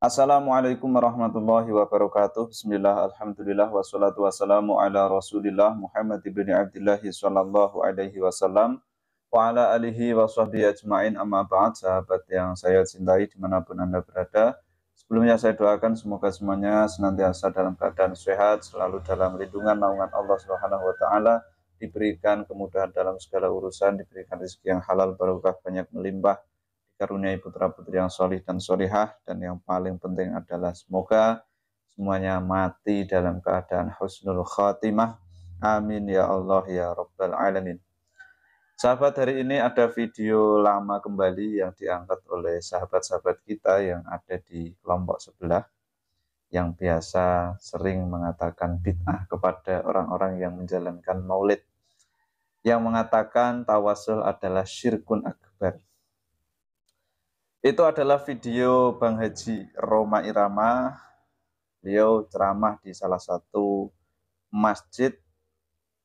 Assalamualaikum warahmatullahi wabarakatuh. Bismillah, alhamdulillah, wassalatu wassalamu ala rasulillah Muhammad ibn Abdullah sallallahu alaihi wasallam wa ala alihi wa sahbihi ajma'in amma ba'd sahabat yang saya cintai dimanapun anda berada sebelumnya saya doakan semoga semuanya senantiasa dalam keadaan sehat selalu dalam lindungan naungan Allah subhanahu wa ta'ala diberikan kemudahan dalam segala urusan diberikan rezeki yang halal barokah banyak melimpah dikaruniai putra-putri yang solih dan solihah, dan yang paling penting adalah semoga semuanya mati dalam keadaan husnul khatimah. Amin ya Allah ya Rabbal Alamin. Sahabat, hari ini ada video lama kembali yang diangkat oleh sahabat-sahabat kita yang ada di kelompok sebelah yang biasa sering mengatakan bid'ah kepada orang-orang yang menjalankan maulid yang mengatakan tawasul adalah syirkun akbar. Itu adalah video Bang Haji Roma Irama. Beliau ceramah di salah satu masjid.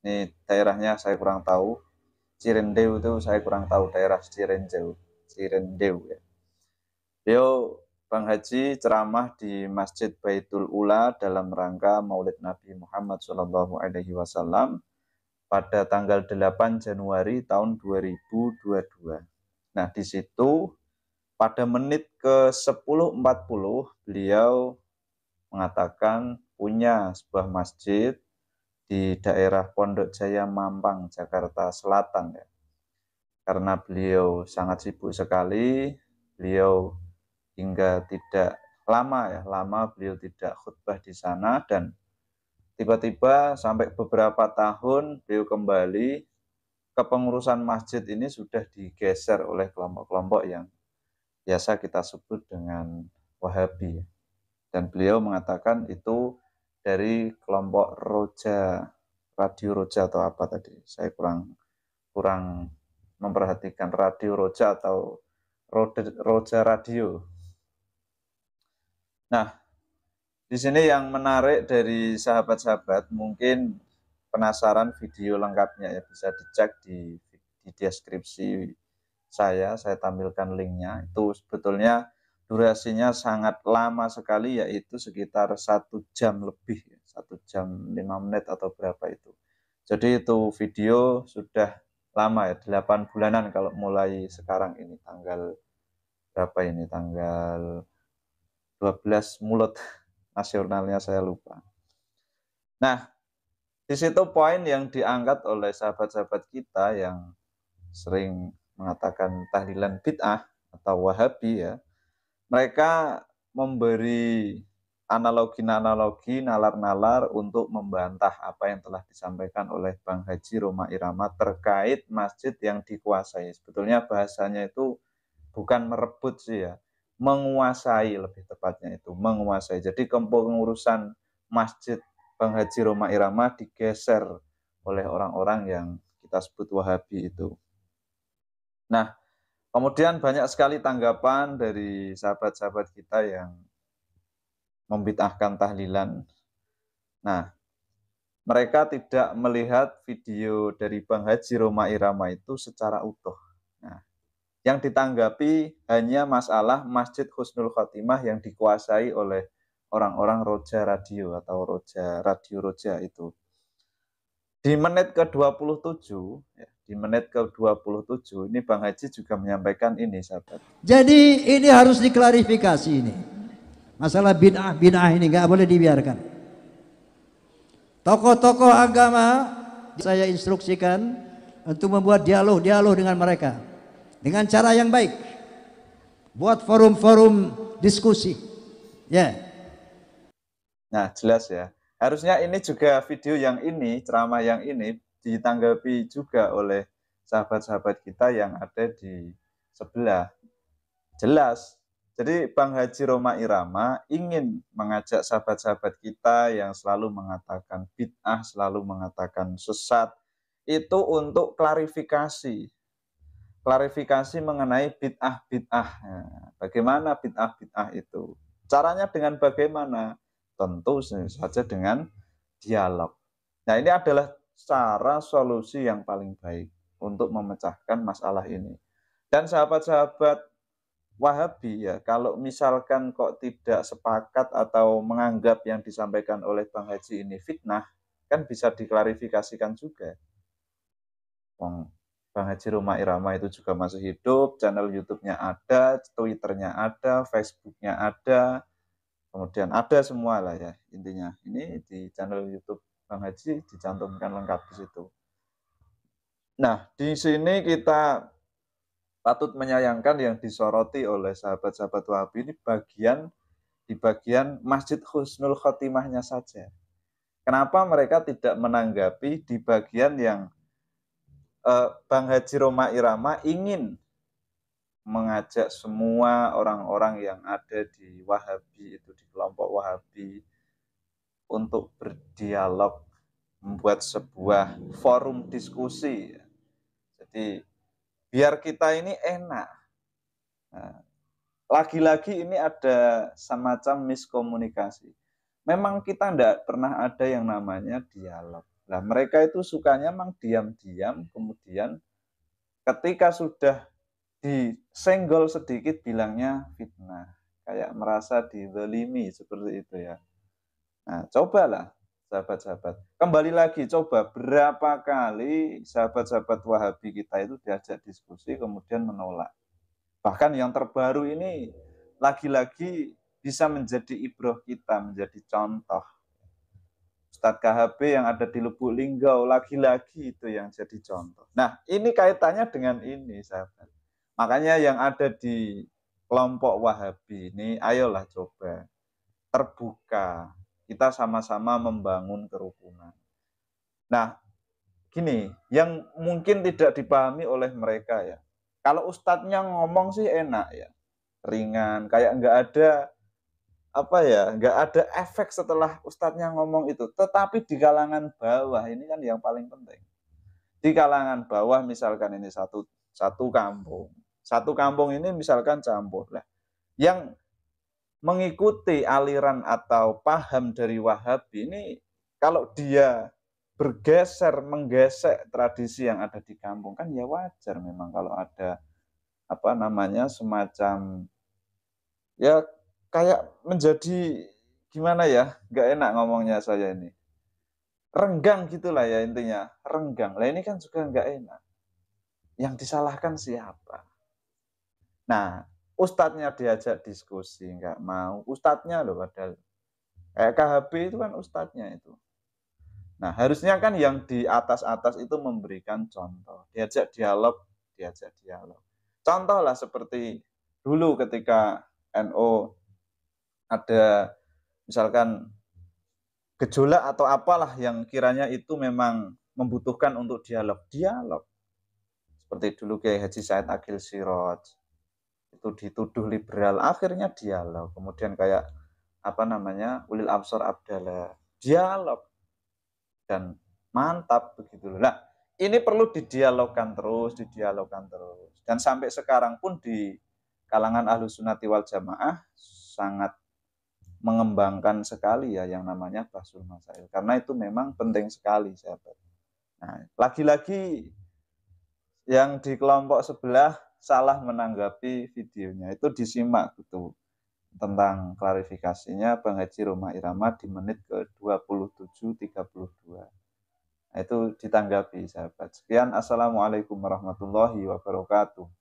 Ini daerahnya saya kurang tahu. Cirendeu itu saya kurang tahu daerah Cirendeu. Cirendeu ya. Beliau Bang Haji ceramah di Masjid Baitul Ula dalam rangka Maulid Nabi Muhammad Shallallahu Alaihi Wasallam pada tanggal 8 Januari tahun 2022. Nah, di situ pada menit ke 10.40 beliau mengatakan punya sebuah masjid di daerah Pondok Jaya Mampang, Jakarta Selatan ya. Karena beliau sangat sibuk sekali, beliau hingga tidak lama ya, lama beliau tidak khutbah di sana dan tiba-tiba sampai beberapa tahun beliau kembali kepengurusan masjid ini sudah digeser oleh kelompok-kelompok yang biasa kita sebut dengan Wahabi. Dan beliau mengatakan itu dari kelompok Roja, Radio Roja atau apa tadi. Saya kurang kurang memperhatikan Radio Roja atau Roja Radio. Nah, di sini yang menarik dari sahabat-sahabat mungkin penasaran video lengkapnya ya bisa dicek di, di deskripsi saya, saya tampilkan linknya. Itu sebetulnya durasinya sangat lama sekali, yaitu sekitar satu jam lebih, satu jam lima menit atau berapa itu. Jadi itu video sudah lama ya, 8 bulanan kalau mulai sekarang ini tanggal berapa ini tanggal 12 mulut nasionalnya saya lupa. Nah, di situ poin yang diangkat oleh sahabat-sahabat kita yang sering mengatakan tahlilan bid'ah atau wahabi ya, mereka memberi analogi-analogi, nalar-nalar untuk membantah apa yang telah disampaikan oleh Bang Haji Roma Irama terkait masjid yang dikuasai. Sebetulnya bahasanya itu bukan merebut sih ya, menguasai lebih tepatnya itu, menguasai. Jadi kepengurusan masjid Bang Haji Roma Irama digeser oleh orang-orang yang kita sebut Wahabi itu. Nah, kemudian banyak sekali tanggapan dari sahabat-sahabat kita yang membid'ahkan tahlilan. Nah, mereka tidak melihat video dari Bang Haji Roma Irama itu secara utuh. Nah, yang ditanggapi hanya masalah Masjid Husnul Khotimah yang dikuasai oleh orang-orang Roja Radio atau Roja Radio Roja itu. Di menit ke-27, ya, di menit ke-27 ini Bang Haji juga menyampaikan ini sahabat. Jadi ini harus diklarifikasi ini. Masalah bid'ah bid'ah ini nggak boleh dibiarkan. Tokoh-tokoh agama saya instruksikan untuk membuat dialog-dialog dengan mereka dengan cara yang baik. Buat forum-forum diskusi. Ya. Yeah. Nah, jelas ya. Harusnya ini juga video yang ini, ceramah yang ini ditanggapi juga oleh sahabat-sahabat kita yang ada di sebelah. Jelas. Jadi Bang Haji Roma Irama ingin mengajak sahabat-sahabat kita yang selalu mengatakan bid'ah, selalu mengatakan sesat, itu untuk klarifikasi. Klarifikasi mengenai bid'ah-bid'ah. Bagaimana bid'ah-bid'ah itu? Caranya dengan bagaimana? Tentu saja dengan dialog. Nah ini adalah cara solusi yang paling baik untuk memecahkan masalah ini. Dan sahabat-sahabat Wahabi ya, kalau misalkan kok tidak sepakat atau menganggap yang disampaikan oleh Bang Haji ini fitnah, kan bisa diklarifikasikan juga. Bang, Bang Haji Rumah Irama itu juga masih hidup, channel YouTube-nya ada, twitter-nya ada, facebook-nya ada, kemudian ada semua lah ya intinya. Ini di channel YouTube Bang Haji dicantumkan lengkap di situ. Nah, di sini kita patut menyayangkan yang disoroti oleh sahabat-sahabat Wahabi ini bagian di bagian Masjid Husnul Khotimahnya saja. Kenapa mereka tidak menanggapi di bagian yang eh, Bang Haji Roma Irama ingin mengajak semua orang-orang yang ada di Wahabi itu di kelompok Wahabi untuk berdialog membuat sebuah forum diskusi. Jadi biar kita ini enak. Nah, lagi-lagi ini ada semacam miskomunikasi. Memang kita tidak pernah ada yang namanya dialog. Nah, mereka itu sukanya memang diam-diam, kemudian ketika sudah disenggol sedikit bilangnya fitnah. Kayak merasa dizalimi seperti itu ya. Nah, cobalah sahabat-sahabat. Kembali lagi, coba berapa kali sahabat-sahabat Wahabi kita itu diajak diskusi kemudian menolak. Bahkan yang terbaru ini lagi-lagi bisa menjadi ibroh kita, menjadi contoh. Ustadz KHB yang ada di Lubuk Linggau, lagi-lagi itu yang jadi contoh. Nah, ini kaitannya dengan ini, sahabat. Makanya yang ada di kelompok Wahabi ini, ayolah coba terbuka, kita sama-sama membangun kerukunan. Nah, gini, yang mungkin tidak dipahami oleh mereka ya. Kalau ustadznya ngomong sih enak ya, ringan, kayak nggak ada apa ya, nggak ada efek setelah ustadznya ngomong itu. Tetapi di kalangan bawah ini kan yang paling penting. Di kalangan bawah misalkan ini satu satu kampung, satu kampung ini misalkan campur lah. Yang mengikuti aliran atau paham dari Wahabi ini kalau dia bergeser menggesek tradisi yang ada di kampung kan ya wajar memang kalau ada apa namanya semacam ya kayak menjadi gimana ya nggak enak ngomongnya saya ini renggang gitulah ya intinya renggang lah ini kan juga nggak enak yang disalahkan siapa nah Ustadznya diajak diskusi, nggak mau. Ustadznya loh padahal. Kayak KHB itu kan ustadznya itu. Nah, harusnya kan yang di atas-atas itu memberikan contoh. Diajak dialog, diajak dialog. Contoh lah seperti dulu ketika NO ada misalkan gejolak atau apalah yang kiranya itu memang membutuhkan untuk dialog. Dialog. Seperti dulu kayak Haji Said Agil Sirot, itu dituduh liberal akhirnya dialog kemudian kayak apa namanya ulil absor abdallah dialog dan mantap begitu loh nah ini perlu didialogkan terus didialogkan terus dan sampai sekarang pun di kalangan ahlu sunati wal jamaah sangat mengembangkan sekali ya yang namanya basul masail karena itu memang penting sekali sahabat nah lagi-lagi yang di kelompok sebelah salah menanggapi videonya. Itu disimak gitu tentang klarifikasinya Bang rumah Irama di menit ke-27.32. Nah, itu ditanggapi sahabat. Sekian Assalamualaikum warahmatullahi wabarakatuh.